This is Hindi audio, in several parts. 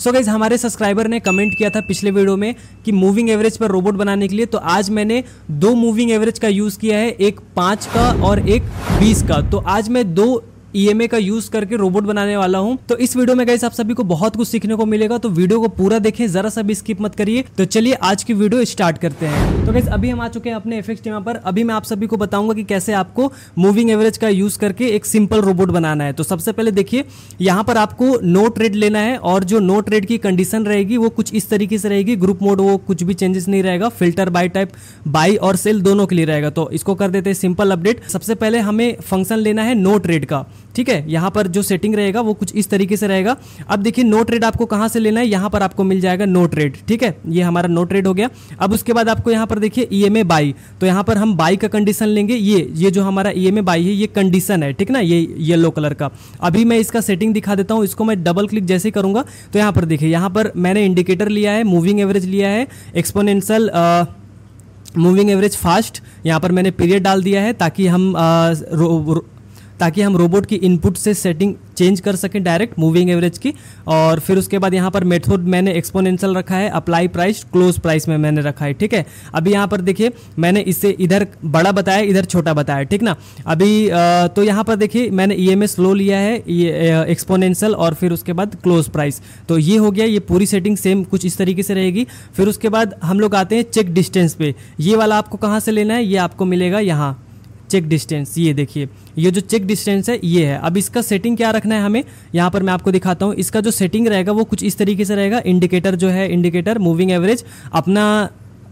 सो so गाइज हमारे सब्सक्राइबर ने कमेंट किया था पिछले वीडियो में कि मूविंग एवरेज पर रोबोट बनाने के लिए तो आज मैंने दो मूविंग एवरेज का यूज़ किया है एक पाँच का और एक बीस का तो आज मैं दो ई e का यूज करके रोबोट बनाने वाला हूँ तो इस वीडियो में गाइस आप सभी को बहुत कुछ सीखने को मिलेगा तो वीडियो को पूरा देखें जरा सा भी स्किप मत करिए तो चलिए आज की वीडियो स्टार्ट करते हैं तो गाइस अभी हम आ चुके हैं अपने इफेक्ट यहाँ पर अभी मैं आप सभी को बताऊंगा कि कैसे आपको मूविंग एवरेज का यूज करके एक सिंपल रोबोट बनाना है तो सबसे पहले देखिए यहाँ पर आपको नो ट्रेड लेना है और जो नो ट्रेड की कंडीशन रहेगी वो कुछ इस तरीके से रहेगी ग्रुप मोड वो कुछ भी चेंजेस नहीं रहेगा फिल्टर बाई टाइप बाई और सेल दोनों के लिए रहेगा तो इसको कर देते हैं सिंपल अपडेट सबसे पहले हमें फंक्शन लेना है नो ट्रेड का ठीक है यहां पर जो सेटिंग रहेगा वो कुछ इस तरीके से रहेगा अब देखिए नो ट्रेड आपको कहां से लेना है यहां पर आपको मिल जाएगा नो ट्रेड ठीक है ये हमारा नो ट्रेड हो गया अब उसके बाद आपको यहां पर देखिए ई एम बाई तो यहां पर हम बाई का कंडीशन लेंगे ये ये जो हमारा ई एम बाई है ये कंडीशन है ठीक ना ये येलो कलर का अभी मैं इसका सेटिंग दिखा देता हूँ इसको मैं डबल क्लिक जैसे करूंगा तो यहां पर देखिए यहां पर मैंने इंडिकेटर लिया है मूविंग एवरेज लिया है एक्सपोनेंशियल मूविंग एवरेज फास्ट यहाँ पर मैंने पीरियड डाल दिया है ताकि हम आ, रो, रो, ताकि हम रोबोट की इनपुट से सेटिंग चेंज कर सकें डायरेक्ट मूविंग एवरेज की और फिर उसके बाद यहाँ पर मेथड मैंने एक्सपोनेंशियल रखा है अप्लाई प्राइस क्लोज प्राइस में मैंने रखा है ठीक है अभी यहाँ पर देखिए मैंने इसे इधर बड़ा बताया इधर छोटा बताया ठीक ना अभी तो यहाँ पर देखिए मैंने ई एम लो लिया है एक्सपोनेंशियल और फिर उसके बाद क्लोज प्राइस तो ये हो गया ये पूरी सेटिंग सेम कुछ इस तरीके से रहेगी फिर उसके बाद हम लोग आते हैं चेक डिस्टेंस पे ये वाला आपको कहाँ से लेना है ये आपको मिलेगा यहाँ चेक डिस्टेंस ये देखिए ये जो चेक डिस्टेंस है ये है अब इसका सेटिंग क्या रखना है हमें यहाँ पर मैं आपको दिखाता हूँ इसका जो सेटिंग रहेगा वो कुछ इस तरीके से रहेगा इंडिकेटर जो है इंडिकेटर मूविंग एवरेज अपना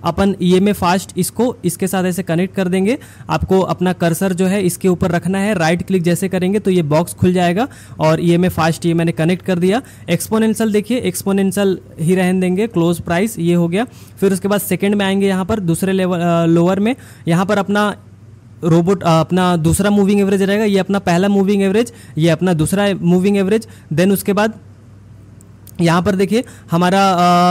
अपन ई ए फास्ट इसको इसके साथ ऐसे कनेक्ट कर देंगे आपको अपना कर्सर जो है इसके ऊपर रखना है राइट क्लिक जैसे करेंगे तो ये बॉक्स खुल जाएगा और ई ए फास्ट ये मैंने कनेक्ट कर दिया एक्सपोनेंशियल देखिए एक्सपोनेंशियल ही रहने देंगे क्लोज प्राइस ये हो गया फिर उसके बाद सेकेंड में आएंगे यहाँ पर दूसरे लेवल लोअर में यहाँ पर अपना रोबोट अपना दूसरा मूविंग एवरेज रहेगा ये अपना पहला मूविंग एवरेज ये अपना दूसरा मूविंग एवरेज देन उसके बाद यहाँ पर देखिए हमारा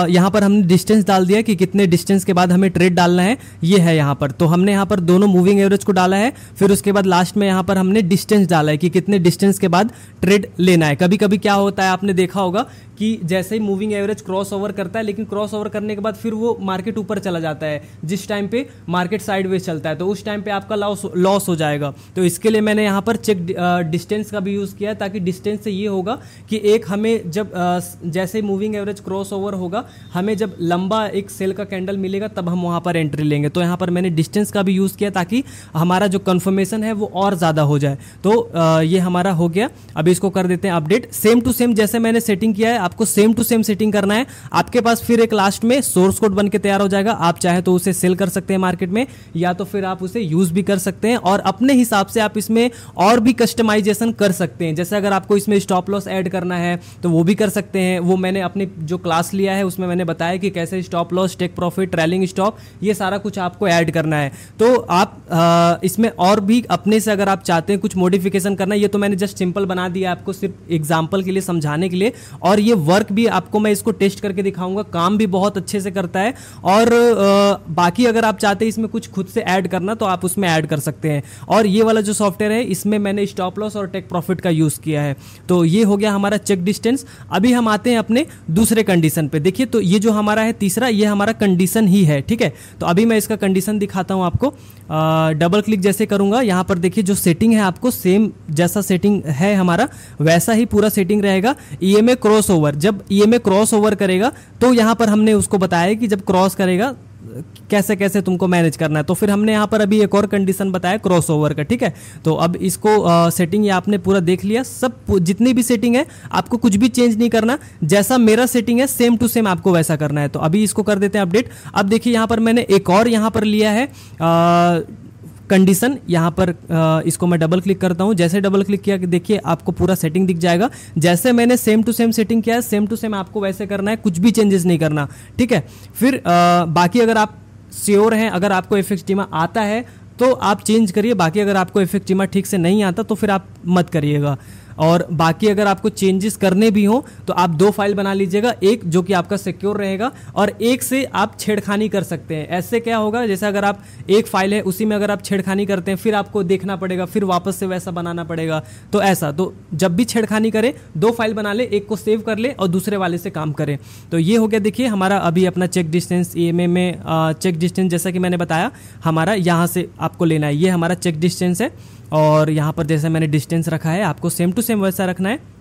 यहाँ पर हमने डिस्टेंस डाल दिया कि कितने डिस्टेंस के बाद हमें ट्रेड डालना है ये है यहाँ पर तो हमने यहाँ पर दोनों मूविंग एवरेज को डाला है फिर उसके बाद लास्ट में यहाँ पर हमने डिस्टेंस डाला है कि कितने डिस्टेंस के बाद ट्रेड लेना है कभी कभी क्या होता है आपने देखा होगा कि जैसे ही मूविंग एवरेज क्रॉस ओवर करता है लेकिन क्रॉस ओवर करने के बाद फिर वो मार्केट ऊपर चला जाता है जिस टाइम पे मार्केट साइडवेज चलता है तो उस टाइम पे आपका लॉस लॉस हो जाएगा तो इसके लिए मैंने यहाँ पर चेक डिस्टेंस uh, का भी यूज़ किया है ताकि डिस्टेंस से ये होगा कि एक हमें जब uh, जैसे मूविंग एवरेज क्रॉस ओवर होगा हमें जब लंबा एक सेल का कैंडल मिलेगा तब हम वहाँ पर एंट्री लेंगे तो यहाँ पर मैंने डिस्टेंस का भी यूज़ किया ताकि हमारा जो कन्फर्मेशन है वो और ज़्यादा हो जाए तो uh, ये हमारा हो गया अभी इसको कर देते हैं अपडेट सेम टू सेम जैसे मैंने सेटिंग किया है आपको सेम टू सेम सेटिंग करना है आपके पास फिर एक लास्ट में सोर्स कोड बन के तैयार हो जाएगा आप चाहे तो उसे सेल कर सकते हैं मार्केट में या तो फिर आप उसे यूज भी कर सकते हैं और अपने हिसाब से आप इसमें और भी कस्टमाइजेशन कर सकते हैं जैसे अगर आपको इसमें स्टॉप लॉस ऐड करना है तो वो भी कर सकते हैं वो मैंने अपने जो क्लास लिया है उसमें मैंने बताया कि कैसे stop loss take profit trailing stock ये सारा कुछ आपको ऐड करना है तो आप इसमें और भी अपने से अगर आप चाहते हैं कुछ मॉडिफिकेशन करना ये तो मैंने जस्ट सिंपल बना दिया आपको सिर्फ एग्जाम्पल के लिए समझाने के लिए और ये वर्क भी आपको मैं इसको टेस्ट करके दिखाऊंगा काम भी बहुत अच्छे से करता है और आ, बाकी अगर आप चाहते हैं इसमें कुछ खुद से ऐड करना तो आप उसमें ऐड कर सकते हैं और ये वाला जो सॉफ्टवेयर है इसमें मैंने स्टॉप लॉस और टेक प्रॉफिट का यूज़ किया है तो ये हो गया हमारा चेक डिस्टेंस अभी हम आते हैं अपने दूसरे कंडीशन पे देखिए तो ये जो हमारा है तीसरा ये हमारा कंडीशन ही है ठीक है तो अभी मैं इसका कंडीशन दिखाता हूं आपको आ, डबल क्लिक जैसे करूंगा यहां पर देखिए जो सेटिंग है आपको सेम जैसा सेटिंग है हमारा वैसा ही पूरा सेटिंग रहेगा E M cross over over जब ई एम क्रॉस ओवर करेगा तो यहाँ पर हमने उसको बताया कि जब क्रॉस करेगा कैसे कैसे तुमको मैनेज करना है तो फिर हमने यहाँ पर अभी एक और कंडीशन बताया क्रॉस ओवर का ठीक है तो अब इसको आ, सेटिंग ये आपने पूरा देख लिया सब जितनी भी सेटिंग है आपको कुछ भी चेंज नहीं करना जैसा मेरा सेटिंग है सेम टू सेम आपको वैसा करना है तो अभी इसको कर देते हैं अपडेट अब देखिए यहाँ पर मैंने एक और यहाँ पर लिया है आ, कंडीशन यहाँ पर इसको मैं डबल क्लिक करता हूँ जैसे डबल क्लिक किया देखिए आपको पूरा सेटिंग दिख जाएगा जैसे मैंने सेम टू सेम सेटिंग किया है सेम टू सेम आपको वैसे करना है कुछ भी चेंजेस नहीं करना ठीक है फिर आ, बाकी अगर आप श्योर हैं अगर आपको इफेक्ट टीमा आता है तो आप चेंज करिए बाकी अगर आपको इफेक्ट टीमा ठीक से नहीं आता तो फिर आप मत करिएगा और बाकी अगर आपको चेंजेस करने भी हों तो आप दो फाइल बना लीजिएगा एक जो कि आपका सिक्योर रहेगा और एक से आप छेड़खानी कर सकते हैं ऐसे क्या होगा जैसे अगर आप एक फाइल है उसी में अगर आप छेड़खानी करते हैं फिर आपको देखना पड़ेगा फिर वापस से वैसा बनाना पड़ेगा तो ऐसा तो जब भी छेड़खानी करें दो फाइल बना ले एक को सेव कर ले और दूसरे वाले से काम करें तो ये हो गया देखिए हमारा अभी अपना चेक डिस्टेंस ई में चेक डिस्टेंस जैसा कि मैंने बताया हमारा यहाँ से आपको लेना है ये हमारा चेक डिस्टेंस है और यहाँ पर जैसे मैंने डिस्टेंस रखा है आपको सेम टू सेम वैसा रखना है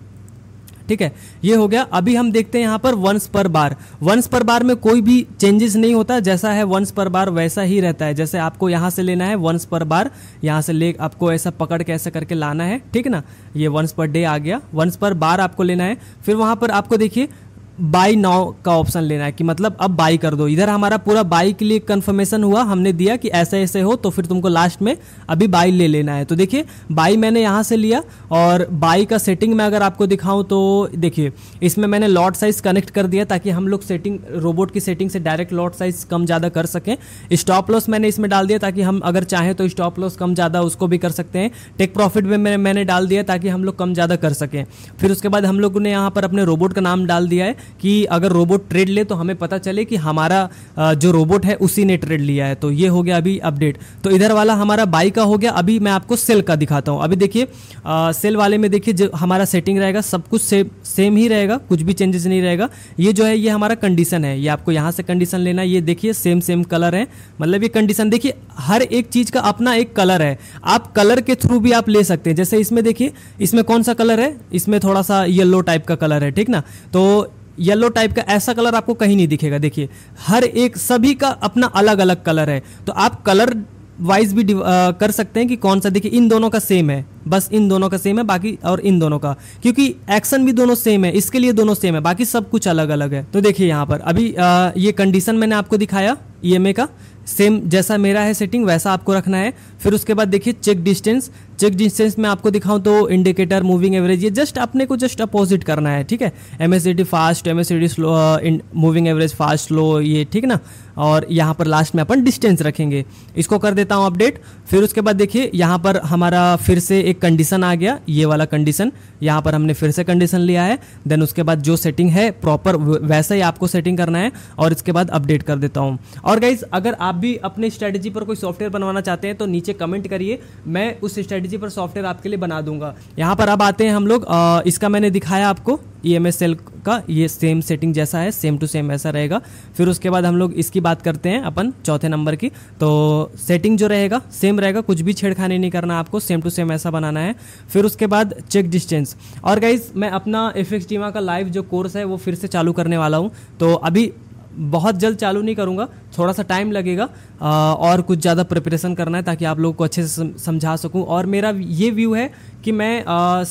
ठीक है ये हो गया अभी हम देखते हैं यहां पर वंस पर बार वंस पर बार में कोई भी चेंजेस नहीं होता जैसा है वंस पर बार वैसा ही रहता है जैसे आपको यहां से लेना है वंस पर बार यहां से ले आपको ऐसा पकड़ के ऐसा करके लाना है ठीक ना ये वंस पर डे आ गया वंस पर बार आपको लेना है फिर वहां पर आपको देखिए बाई नाउ का ऑप्शन लेना है कि मतलब अब बाई कर दो इधर हमारा पूरा बाई के लिए कन्फर्मेशन हुआ हमने दिया कि ऐसे ऐसे हो तो फिर तुमको लास्ट में अभी बाई ले लेना है तो देखिए बाई मैंने यहाँ से लिया और बाई का सेटिंग में अगर आपको दिखाऊँ तो देखिए इसमें मैंने लॉट साइज कनेक्ट कर दिया ताकि हम लोग सेटिंग रोबोट की सेटिंग से डायरेक्ट लॉट साइज कम ज़्यादा कर सकें स्टॉप लॉस मैंने इसमें डाल दिया ताकि हम अगर चाहें तो स्टॉप लॉस कम ज़्यादा उसको भी कर सकते हैं टेक प्रॉफिट में मैंने मैंने डाल दिया ताकि हम लोग कम ज़्यादा कर सकें फिर उसके बाद हम लोगों ने यहाँ पर अपने रोबोट का नाम डाल दिया है कि अगर रोबोट ट्रेड ले तो हमें पता चले कि हमारा जो रोबोट है उसी ने ट्रेड लिया है तो ये हो गया अभी अपडेट तो इधर वाला हमारा बाई का हो गया अभी मैं आपको सेल का दिखाता हूँ अभी देखिए सेल वाले में देखिए हमारा सेटिंग रहेगा सब कुछ सेम सेम ही रहेगा कुछ भी चेंजेस नहीं रहेगा ये जो है ये हमारा कंडीशन है ये आपको यहाँ से कंडीशन लेना ये देखिए सेम सेम कलर है मतलब ये कंडीशन देखिए हर एक चीज़ का अपना एक कलर है आप कलर के थ्रू भी आप ले सकते हैं जैसे इसमें देखिए इसमें कौन सा कलर है इसमें थोड़ा सा येलो टाइप का कलर है ठीक ना तो येलो टाइप का ऐसा कलर आपको कहीं नहीं दिखेगा देखिए हर एक सभी का अपना अलग अलग कलर है तो आप कलर वाइज भी आ, कर सकते हैं कि कौन सा देखिए इन दोनों का सेम है बस इन दोनों का सेम है बाकी और इन दोनों का क्योंकि एक्शन भी दोनों सेम है इसके लिए दोनों सेम है बाकी सब कुछ अलग अलग है तो देखिए यहाँ पर अभी आ, ये कंडीशन मैंने आपको दिखाया ई e का सेम जैसा मेरा है सेटिंग वैसा आपको रखना है फिर उसके बाद देखिए चेक डिस्टेंस चेक डिस्टेंस में आपको दिखाऊं तो इंडिकेटर मूविंग एवरेज ये जस्ट अपने को जस्ट अपोजिट करना है ठीक है M fast M moving average fast slow ये ठीक ना और यहाँ पर लास्ट में अपन डिस्टेंस रखेंगे इसको कर देता हूँ अपडेट फिर उसके बाद देखिए यहाँ पर हमारा फिर से एक कंडीशन आ गया ये वाला कंडीशन यहाँ पर हमने फिर से कंडीशन लिया है देन उसके बाद जो सेटिंग है प्रॉपर वैसा ही आपको सेटिंग करना है और इसके बाद अपडेट कर देता हूँ और गाइज अगर आप भी अपने स्ट्रैटेजी पर कोई सॉफ्टवेयर बनवाना चाहते हैं तो नीचे कमेंट करिए मैं उस स्ट्रैटेजी पर सॉफ्टवेयर आपके लिए बना दूंगा यहाँ पर अब आते हैं हम लोग इसका मैंने दिखाया आपको ई एम एस सेल आपका ये सेम सेटिंग जैसा है सेम टू सेम ऐसा रहेगा फिर उसके बाद हम लोग इसकी बात करते हैं अपन चौथे नंबर की तो सेटिंग जो रहेगा सेम रहेगा कुछ भी छेड़खानी नहीं करना आपको सेम टू सेम ऐसा बनाना है फिर उसके बाद चेक डिस्टेंस और गाइज मैं अपना एफ एक्स का लाइव जो कोर्स है वो फिर से चालू करने वाला हूँ तो अभी बहुत जल्द चालू नहीं करूँगा थोड़ा सा टाइम लगेगा और कुछ ज़्यादा प्रिपरेशन करना है ताकि आप लोग को अच्छे से समझा सकूँ और मेरा ये व्यू है कि मैं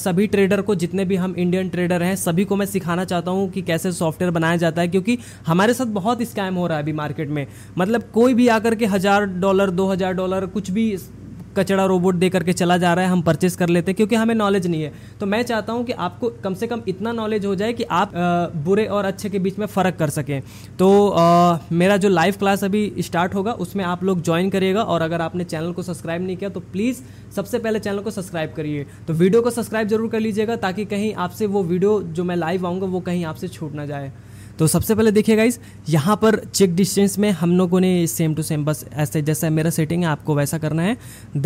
सभी ट्रेडर को जितने भी हम इंडियन ट्रेडर हैं सभी को मैं सिखाना चाहता हूँ कि कैसे सॉफ्टवेयर बनाया जाता है क्योंकि हमारे साथ बहुत स्कैम हो रहा है अभी मार्केट में मतलब कोई भी आकर के हज़ार डॉलर दो हज़ार डॉलर कुछ भी कचड़ा रोबोट दे करके चला जा रहा है हम परचेस कर लेते हैं क्योंकि हमें नॉलेज नहीं है तो मैं चाहता हूँ कि आपको कम से कम इतना नॉलेज हो जाए कि आप बुरे और अच्छे के बीच में फ़र्क कर सकें तो आ, मेरा जो लाइव क्लास अभी स्टार्ट होगा उसमें आप लोग ज्वाइन करिएगा और अगर आपने चैनल को सब्सक्राइब नहीं किया तो प्लीज़ सबसे पहले चैनल को सब्सक्राइब करिए तो वीडियो को सब्सक्राइब जरूर कर लीजिएगा ताकि कहीं आपसे वो वीडियो जो मैं लाइव आऊँगा वो कहीं आपसे छूट ना जाए तो सबसे पहले देखिए गाइज यहाँ पर चेक डिस्टेंस में हम लोगों ने सेम टू सेम बस ऐसे जैसा मेरा सेटिंग है आपको वैसा करना है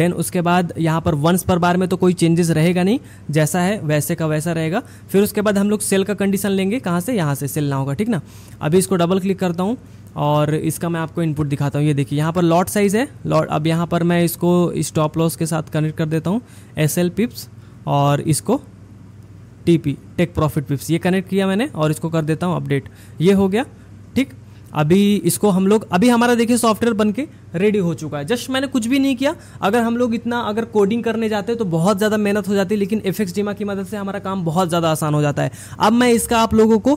देन उसके बाद यहाँ पर वंस पर बार में तो कोई चेंजेस रहेगा नहीं जैसा है वैसे का वैसा रहेगा फिर उसके बाद हम लोग सेल का कंडीशन लेंगे कहाँ से यहाँ से सेल ना होगा ठीक ना अभी इसको डबल क्लिक करता हूँ और इसका मैं आपको इनपुट दिखाता हूँ ये देखिए यहाँ पर लॉट साइज़ है लॉट अब यहाँ पर मैं इसको स्टॉप लॉस के साथ कनेक्ट कर देता हूँ एस एल पिप्स और इसको T P take profit pips ये कनेक्ट किया मैंने और इसको कर देता हूँ अपडेट ये हो गया ठीक अभी इसको हम लोग अभी हमारा देखिए सॉफ्टवेयर बन के रेडी हो चुका है जस्ट मैंने कुछ भी नहीं किया अगर हम लोग इतना अगर कोडिंग करने जाते तो बहुत ज़्यादा मेहनत हो जाती है लेकिन एफ एक्स की मदद से हमारा काम बहुत ज़्यादा आसान हो जाता है अब मैं इसका आप लोगों को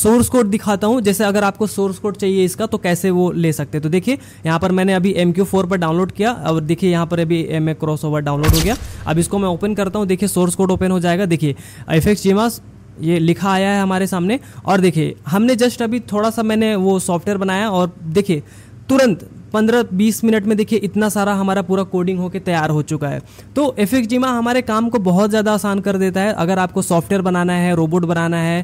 सोर्स कोड दिखाता हूँ जैसे अगर आपको सोर्स कोड चाहिए इसका तो कैसे वो ले सकते तो देखिए यहाँ पर मैंने अभी एम क्यू फोर पर डाउनलोड किया और देखिए यहाँ पर अभी M A cross over download हो गया अब इसको मैं ओपन करता हूँ देखिए सोर्स कोड ओपन हो जाएगा देखिए एफ एक्स ये लिखा आया है हमारे सामने और देखिए हमने जस्ट अभी थोड़ा सा मैंने वो सॉफ्टवेयर बनाया और देखिए तुरंत पंद्रह बीस मिनट में देखिए इतना सारा हमारा पूरा कोडिंग होकर तैयार हो चुका है तो एफिक जिमा हमारे काम को बहुत ज़्यादा आसान कर देता है अगर आपको सॉफ्टवेयर बनाना है रोबोट बनाना है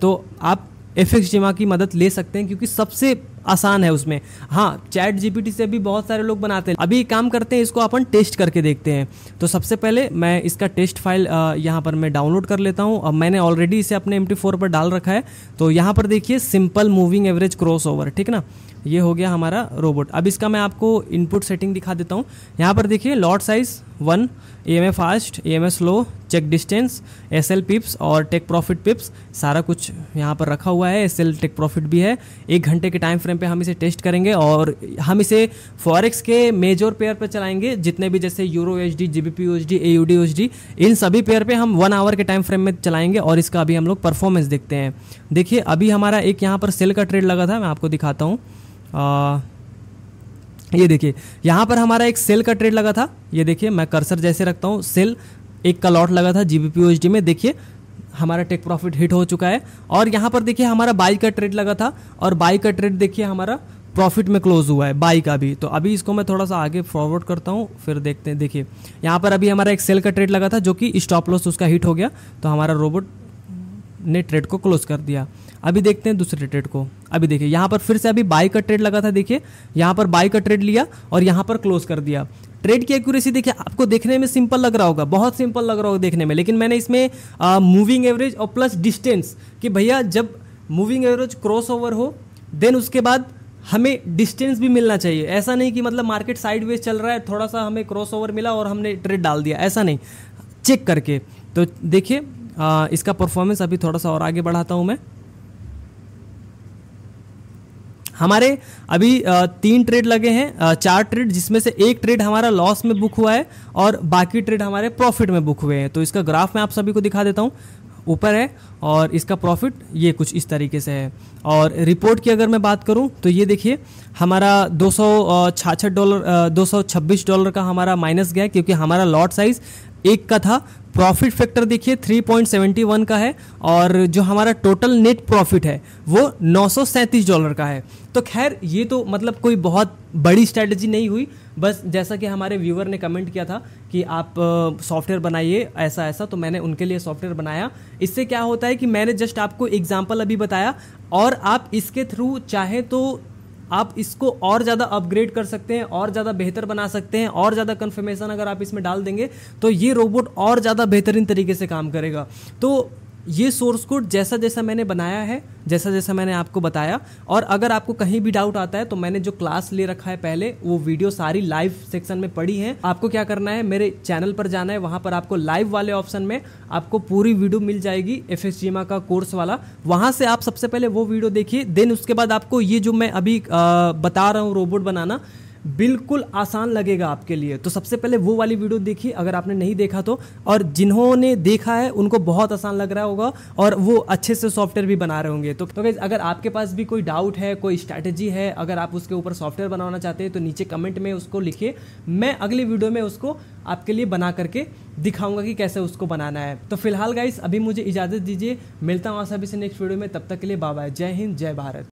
तो आप एफिक्स जिमा की मदद ले सकते हैं क्योंकि सबसे आसान है उसमें हाँ चैट जीपीटी से भी बहुत सारे लोग बनाते हैं अभी काम करते हैं इसको अपन टेस्ट करके देखते हैं तो सबसे पहले मैं इसका टेस्ट फाइल यहाँ पर मैं डाउनलोड कर लेता हूँ और मैंने ऑलरेडी इसे अपने एम पर डाल रखा है तो यहाँ पर देखिए सिंपल मूविंग एवरेज क्रॉस ठीक ना ये हो गया हमारा रोबोट अब इसका मैं आपको इनपुट सेटिंग दिखा देता हूँ यहाँ पर देखिए lot size one A M A fast A M A slow check distance S L pips और टेक प्रॉफिट पिप्स सारा कुछ यहाँ पर रखा हुआ है एस एल टेक प्रॉफिट भी है एक घंटे के टाइम फ्रेम पे हम इसे टेस्ट करेंगे और हम इसे फॉरेक्स के मेजर पेयर पर चलाएंगे जितने भी जैसे euro H D G B P H D A U D H D इन सभी पेयर पे हम वन आवर के टाइम फ्रेम में चलाएंगे और इसका अभी हम लोग परफॉर्मेंस देखते हैं देखिए अभी हमारा एक यहाँ पर सेल का ट्रेड लगा था मैं आपको दिखाता हूँ आ, ये देखिए यहाँ पर हमारा एक सेल का ट्रेड लगा था ये देखिए मैं कर्सर जैसे रखता हूँ सेल एक का लॉट लगा था जी बी में देखिए हमारा टेक प्रॉफिट हिट हो चुका है और यहाँ पर देखिए हमारा बाई का ट्रेड लगा था और बाई का ट्रेड देखिए हमारा प्रॉफिट में क्लोज हुआ है बाई का भी तो अभी इसको मैं थोड़ा सा आगे फॉरवर्ड करता हूँ फिर देखते हैं देखिए यहाँ पर अभी हमारा एक सेल का ट्रेड लगा था जो कि स्टॉप लॉस उसका हिट हो गया तो हमारा रोबोट ने ट्रेड को क्लोज कर दिया अभी देखते हैं दूसरे ट्रेड को अभी देखिए यहाँ पर फिर से अभी बाई का ट्रेड लगा था देखिए यहाँ पर बाई का ट्रेड लिया और यहाँ पर क्लोज कर दिया ट्रेड की एक्यूरेसी देखिए आपको देखने में सिंपल लग रहा होगा बहुत सिंपल लग रहा होगा देखने में लेकिन मैंने इसमें मूविंग एवरेज और प्लस डिस्टेंस कि भैया जब मूविंग एवरेज क्रॉस ओवर हो देन उसके बाद हमें डिस्टेंस भी मिलना चाहिए ऐसा नहीं कि मतलब मार्केट साइडवेज चल रहा है थोड़ा सा हमें क्रॉस ओवर मिला और हमने ट्रेड डाल दिया ऐसा नहीं चेक करके तो देखिए इसका परफॉर्मेंस अभी थोड़ा सा और आगे बढ़ाता हूँ मैं हमारे अभी तीन ट्रेड लगे हैं चार ट्रेड जिसमें से एक ट्रेड हमारा लॉस में बुक हुआ है और बाकी ट्रेड हमारे प्रॉफिट में बुक हुए हैं तो इसका ग्राफ मैं आप सभी को दिखा देता हूँ ऊपर है और इसका प्रॉफिट ये कुछ इस तरीके से है और रिपोर्ट की अगर मैं बात करूं तो ये देखिए हमारा दो डॉलर दो डॉलर का हमारा माइनस गया क्योंकि हमारा लॉट साइज एक का था प्रॉफिट फैक्टर देखिए 3.71 का है और जो हमारा टोटल नेट प्रॉफिट है वो नौ डॉलर का है तो खैर ये तो मतलब कोई बहुत बड़ी स्ट्रैटेजी नहीं हुई बस जैसा कि हमारे व्यूवर ने कमेंट किया था कि आप सॉफ्टवेयर बनाइए ऐसा ऐसा तो मैंने उनके लिए सॉफ्टवेयर बनाया इससे क्या होता है कि मैंने जस्ट आपको एग्जाम्पल अभी बताया और आप इसके थ्रू चाहे तो आप इसको और ज़्यादा अपग्रेड कर सकते हैं और ज़्यादा बेहतर बना सकते हैं और ज़्यादा कन्फर्मेशन अगर आप इसमें डाल देंगे तो ये रोबोट और ज़्यादा बेहतरीन तरीके से काम करेगा तो ये सोर्स कोड जैसा जैसा मैंने बनाया है जैसा जैसा मैंने आपको बताया और अगर आपको कहीं भी डाउट आता है तो मैंने जो क्लास ले रखा है पहले वो वीडियो सारी लाइव सेक्शन में पड़ी है आपको क्या करना है मेरे चैनल पर जाना है वहाँ पर आपको लाइव वाले ऑप्शन में आपको पूरी वीडियो मिल जाएगी एफ एस का कोर्स वाला वहाँ से आप सबसे पहले वो वीडियो देखिए देन उसके बाद आपको ये जो मैं अभी आ, बता रहा हूँ रोबोट बनाना बिल्कुल आसान लगेगा आपके लिए तो सबसे पहले वो वाली वीडियो देखिए अगर आपने नहीं देखा तो और जिन्होंने देखा है उनको बहुत आसान लग रहा होगा और वो अच्छे से सॉफ्टवेयर भी बना रहे होंगे तो, तो अगर आपके पास भी कोई डाउट है कोई स्ट्रैटेजी है अगर आप उसके ऊपर सॉफ्टवेयर बनाना चाहते हैं तो नीचे कमेंट में उसको लिखिए मैं अगली वीडियो में उसको आपके लिए बना करके दिखाऊंगा कि कैसे उसको बनाना है तो फिलहाल गाइस अभी मुझे इजाज़त दीजिए मिलता हूँ आप सभी से नेक्स्ट वीडियो में तब तक के लिए बाबा जय हिंद जय भारत